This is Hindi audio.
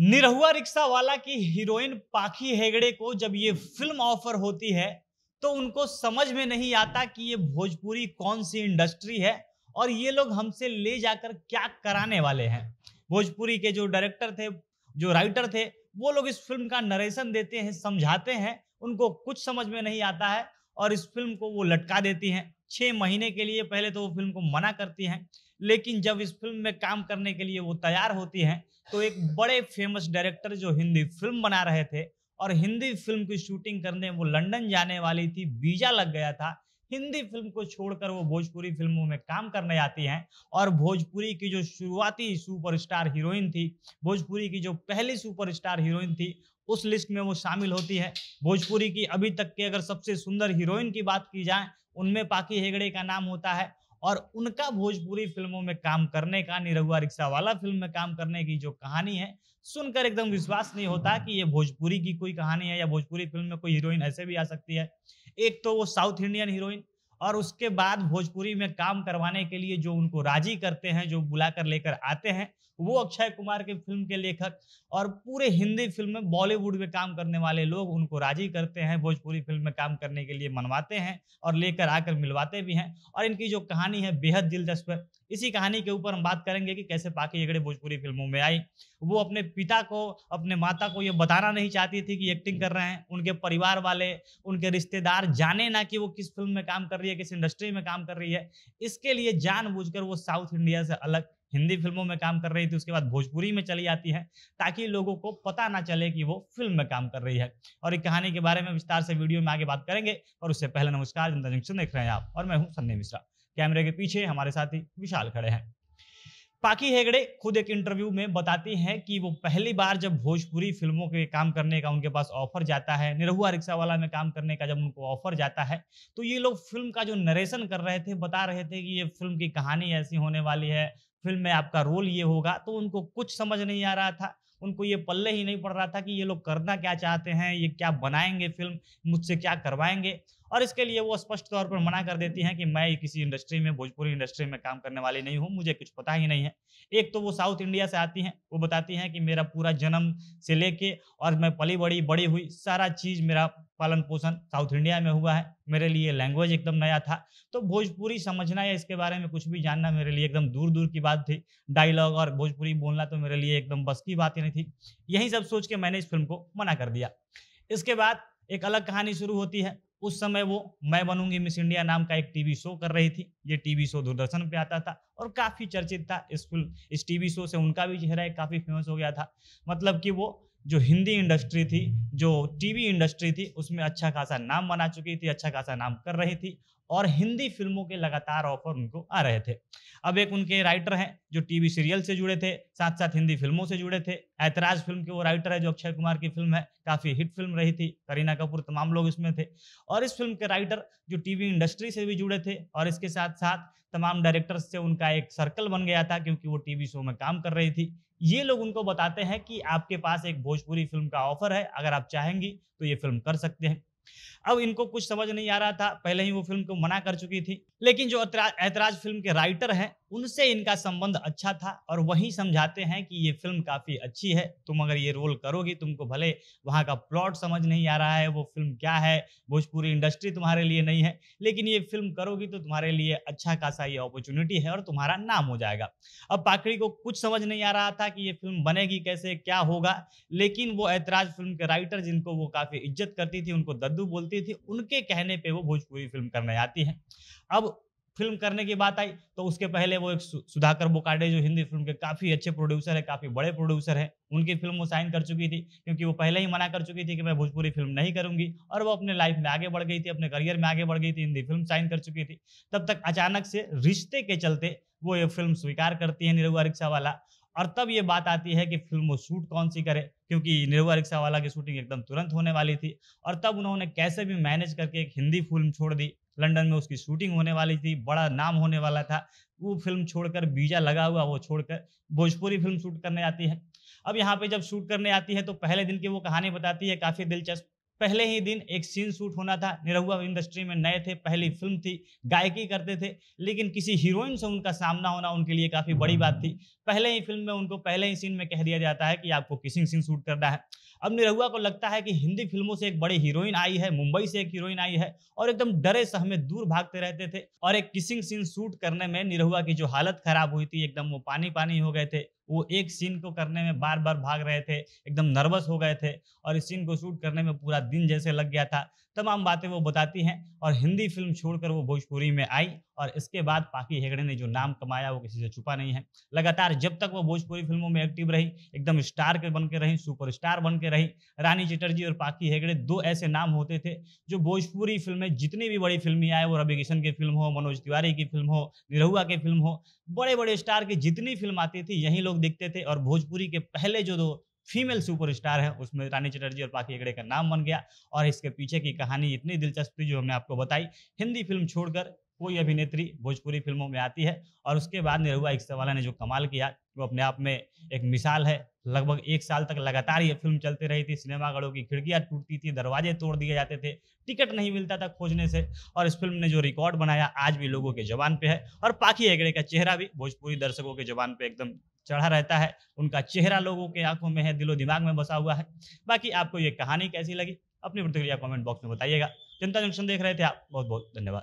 निरहुआ रिक्शा वाला की हीरोइन पाखी हेगड़े को जब ये फिल्म ऑफर होती है तो उनको समझ में नहीं आता कि ये भोजपुरी कौन सी इंडस्ट्री है और ये लोग हमसे ले जाकर क्या कराने वाले हैं भोजपुरी के जो डायरेक्टर थे जो राइटर थे वो लोग इस फिल्म का नरेशन देते हैं समझाते हैं उनको कुछ समझ में नहीं आता है और इस फिल्म को वो लटका देती हैं छः महीने के लिए पहले तो वो फिल्म को मना करती हैं लेकिन जब इस फिल्म में काम करने के लिए वो तैयार होती हैं तो एक बड़े फेमस डायरेक्टर जो हिंदी फिल्म बना रहे थे और हिंदी फिल्म की शूटिंग करने वो लंदन जाने वाली थी वीजा लग गया था हिंदी फिल्म को छोड़कर वो भोजपुरी फिल्मों में काम करने आती हैं और भोजपुरी की जो शुरुआती सुपरस्टार हीरोइन थी भोजपुरी की जो पहली सुपरस्टार हीरोइन थी उस लिस्ट में वो शामिल होती है भोजपुरी की अभी तक के अगर सबसे सुंदर हीरोइन की बात की जाए उनमें पाकी हेगड़े का नाम होता है और उनका भोजपुरी फिल्मों में काम करने का निरहुआ रिक्शा वाला फिल्म में काम करने की जो कहानी है सुनकर एकदम विश्वास नहीं होता कि ये भोजपुरी की कोई कहानी है या भोजपुरी फिल्म में कोई हीरोइन ऐसे भी आ सकती है एक तो वो साउथ इंडियन हीरोइन और उसके बाद भोजपुरी में काम करवाने के लिए जो उनको राजी करते हैं जो बुलाकर लेकर आते हैं वो अक्षय कुमार के फिल्म के लेखक और पूरे हिंदी फिल्म में बॉलीवुड में काम करने वाले लोग उनको राजी करते हैं भोजपुरी फिल्म में काम करने के लिए मनवाते हैं और लेकर आकर मिलवाते भी हैं और इनकी जो कहानी है बेहद दिलचस्प है इसी कहानी के ऊपर हम बात करेंगे कि कैसे पाकि यगड़े भोजपुरी फिल्मों में आई वो अपने पिता को अपने माता को ये बताना नहीं चाहती थी कि एक्टिंग कर रहे हैं उनके परिवार वाले उनके रिश्तेदार जाने ना कि वो किस फिल्म में काम कर रही है है किस इंडस्ट्री में काम कर रही है इसके लिए जानबूझकर वो साउथ इंडिया से अलग हिंदी फिल्मों में काम कर रही थी उसके बाद भोजपुरी में चली आती है ताकि लोगों को पता ना चले कि वो फिल्म में काम कर रही है और एक कहानी के बारे में विस्तार से वीडियो में आगे बात करेंगे और उससे पहले नमस्कार जनता जंक्शन देख रहे हैं आप और मैं हूँ संजय मिश्रा कैमरे के पीछे हमारे साथी विशाल खड़े हैं पाकी हेगड़े खुद एक इंटरव्यू में बताती हैं कि वो पहली बार जब भोजपुरी फिल्मों के काम करने का उनके पास ऑफर जाता है निरहुआ रिक्शा वाला में काम करने का जब उनको ऑफर जाता है तो ये लोग फिल्म का जो नरेशन कर रहे थे बता रहे थे कि ये फिल्म की कहानी ऐसी होने वाली है फिल्म में आपका रोल ये होगा तो उनको कुछ समझ नहीं आ रहा था उनको ये पल्ले ही नहीं पड़ रहा था कि ये लोग करना क्या चाहते हैं ये क्या बनाएंगे फिल्म मुझसे क्या करवाएंगे और इसके लिए वो स्पष्ट तौर पर मना कर देती हैं कि मैं किसी इंडस्ट्री में भोजपुरी इंडस्ट्री में काम करने वाली नहीं हूँ मुझे कुछ पता ही नहीं है एक तो वो साउथ इंडिया से आती हैं वो बताती हैं कि मेरा पूरा जन्म से लेके और मैं पली बड़ी बड़ी हुई सारा चीज़ मेरा पालन पोषण साउथ इंडिया में हुआ है मेरे लिए लैंग्वेज एकदम नया था तो भोजपुरी समझना या इसके बारे में कुछ भी जानना मेरे लिए एकदम दूर दूर की बात थी डायलॉग और भोजपुरी बोलना तो मेरे लिए एकदम बस की बात ही नहीं थी यही सब सोच के मैंने इस फिल्म को मना कर दिया इसके बाद एक अलग कहानी शुरू होती है उस समय वो मैं बनूंगी मिस इंडिया नाम का एक टीवी शो कर रही थी ये टीवी शो दूरदर्शन पे आता था और काफ़ी चर्चित था स्कूल इस टीवी शो से उनका भी चेहरा एक काफ़ी फेमस हो गया था मतलब कि वो जो हिंदी इंडस्ट्री थी जो टीवी इंडस्ट्री थी उसमें अच्छा खासा नाम बना चुकी थी अच्छा खासा नाम कर रही थी और हिंदी फिल्मों के लगातार ऑफर उनको आ रहे थे अब एक उनके राइटर हैं जो टीवी सीरियल से जुड़े थे साथ साथ हिंदी फिल्मों से जुड़े थे ऐतराज फिल्म के वो राइटर है जो अक्षय कुमार की फिल्म है काफ़ी हिट फिल्म रही थी करीना कपूर तमाम लोग इसमें थे और इस फिल्म के राइटर जो टीवी इंडस्ट्री से भी जुड़े थे और इसके साथ साथ तमाम डायरेक्टर्स से उनका एक सर्कल बन गया था क्योंकि वो टीवी शो में काम कर रही थी ये लोग उनको बताते हैं कि आपके पास एक भोजपुरी फिल्म का ऑफर है अगर आप चाहेंगी तो ये फिल्म कर सकते हैं अब इनको कुछ समझ नहीं आ रहा था पहले ही वो फिल्म को मना कर चुकी थी लेकिन जो ऐतराज फिल्म के राइटर हैं उनसे इनका संबंध अच्छा था और वही समझाते हैं कि ये फिल्म काफ़ी अच्छी है तुम अगर ये रोल करोगी तुमको भले वहाँ का प्लॉट समझ नहीं आ रहा है वो फिल्म क्या है भोजपुरी इंडस्ट्री तुम्हारे लिए नहीं है लेकिन ये फिल्म करोगी तो तुम्हारे लिए अच्छा खासा ये अपॉर्चुनिटी है और तुम्हारा नाम हो जाएगा अब पाकड़ी को कुछ समझ नहीं आ रहा था कि ये फिल्म बनेगी कैसे क्या होगा लेकिन वो ऐतराज फिल्म के राइटर जिनको वो काफ़ी इज्जत करती थी उनको दद्दू बोलती होती थी उनके कहने पे वो भोजपुरी फिल्म करने आती हैं अब फिल्म करने की बात आई तो उसके पहले वो एक सुधाकर बोकाडे जो हिंदी फिल्म के काफ़ी अच्छे प्रोड्यूसर है काफ़ी बड़े प्रोड्यूसर हैं उनकी फिल्म वो साइन कर चुकी थी क्योंकि वो पहले ही मना कर चुकी थी कि मैं भोजपुरी फिल्म नहीं करूंगी और वो अपने लाइफ में आगे बढ़ गई थी अपने करियर में आगे बढ़ गई थी हिंदी फिल्म साइन कर चुकी थी तब तक अचानक से रिश्ते के चलते वो ये फिल्म स्वीकार करती है निरुआ रिक्शा वाला और तब ये बात आती है कि फिल्म वो शूट कौन सी करे क्योंकि निरुआ रिक्शा वाला की शूटिंग एकदम तुरंत होने वाली थी और तब उन्होंने कैसे भी मैनेज करके एक हिंदी फिल्म छोड़ दी लंदन में उसकी शूटिंग होने वाली थी बड़ा नाम होने वाला था वो फिल्म छोड़कर बीजा लगा हुआ वो छोड़कर भोजपुरी फिल्म शूट करने आती है अब यहाँ पे जब शूट करने आती है तो पहले दिन की वो कहानी बताती है काफ़ी दिलचस्प पहले ही दिन एक सीन शूट होना था निरहुआ इंडस्ट्री में नए थे पहली फिल्म थी गायकी करते थे लेकिन किसी हीरोइन से उनका सामना होना उनके लिए काफ़ी बड़ी बात थी पहले ही फिल्म में उनको पहले ही सीन में कह दिया जाता है कि आपको किसिंग सीन शूट करना है अब निरहुआ को लगता है कि हिंदी फिल्मों से एक बड़ी हीरोइन आई है मुंबई से एक हीरोइन आई है और एकदम डरे सहमे दूर भागते रहते थे और एक किसिंग सीन शूट करने में निरहुआ की जो हालत खराब हुई थी एकदम वो पानी पानी हो गए थे वो एक सीन को करने में बार बार भाग रहे थे एकदम नर्वस हो गए थे और इस सीन को शूट करने में पूरा दिन जैसे लग गया था तमाम बातें वो बताती हैं और हिंदी फिल्म छोड़कर वो भोजपुरी में आई और इसके बाद पाकी हेगड़े ने जो नाम कमाया वो किसी से छुपा नहीं है लगातार जब तक वो भोजपुरी फिल्मों में एक्टिव रही एकदम स्टार के बन के रही सुपर स्टार बन के रही रानी चटर्जी और पाकी हेगड़े दो ऐसे नाम होते थे जो भोजपुरी फिल्में जितनी भी बड़ी फिल्में आए वो रवि किशन की फिल्म हो मनोज तिवारी की फिल्म हो निरहुआ की फिल्म हो बड़े बड़े स्टार की जितनी फिल्म आती थी यही लोग लोग देखते थे और भोजपुरी के पहले जो दो फीमेल सुपरस्टार है उसमें रानी चटर्जी और पाखी हेगड़े का नाम बन गया और इसके पीछे की कहानी इतनी दिलचस्प थी जो हमने आपको बताई हिंदी फिल्म छोड़कर कोई अभिनेत्री भोजपुरी फिल्मों में आती है और उसके बाद निरहुआ इक्सेवाला ने जो कमाल किया वो अपने आप में एक मिसाल है लगभग एक साल तक लगातार ये फिल्म चलती रही थी सिनेमाघरों की खिड़कियाँ टूटती थी दरवाजे तोड़ दिए जाते थे टिकट नहीं मिलता था खोजने से और इस फिल्म ने जो रिकॉर्ड बनाया आज भी लोगों के जबान पे है और पाखी हेगड़े का चेहरा भी भोजपुरी दर्शकों के जबान पे एकदम चढ़ा रहता है उनका चेहरा लोगों के आंखों में है दिलो दिमाग में बसा हुआ है बाकी आपको ये कहानी कैसी लगी अपनी प्रतिक्रिया कमेंट बॉक्स में बताइएगा जनता जंक्शन देख रहे थे आप बहुत बहुत धन्यवाद